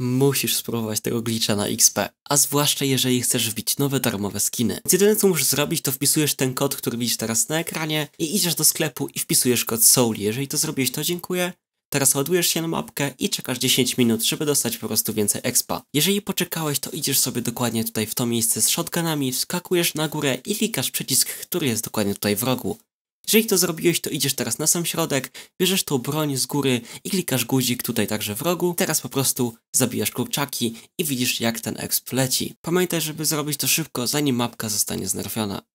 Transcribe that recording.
Musisz spróbować tego glitcha na XP, a zwłaszcza jeżeli chcesz wbić nowe darmowe skiny. Więc jedyne co musisz zrobić to wpisujesz ten kod, który widzisz teraz na ekranie i idziesz do sklepu i wpisujesz kod Soul. Jeżeli to zrobiłeś to dziękuję, Teraz ładujesz się na mapkę i czekasz 10 minut, żeby dostać po prostu więcej expa. Jeżeli poczekałeś, to idziesz sobie dokładnie tutaj w to miejsce z shotgunami, wskakujesz na górę i klikasz przycisk, który jest dokładnie tutaj w rogu. Jeżeli to zrobiłeś, to idziesz teraz na sam środek, bierzesz tą broń z góry i klikasz guzik tutaj także w rogu. Teraz po prostu zabijasz kurczaki i widzisz jak ten exp leci. Pamiętaj, żeby zrobić to szybko, zanim mapka zostanie znerwiona.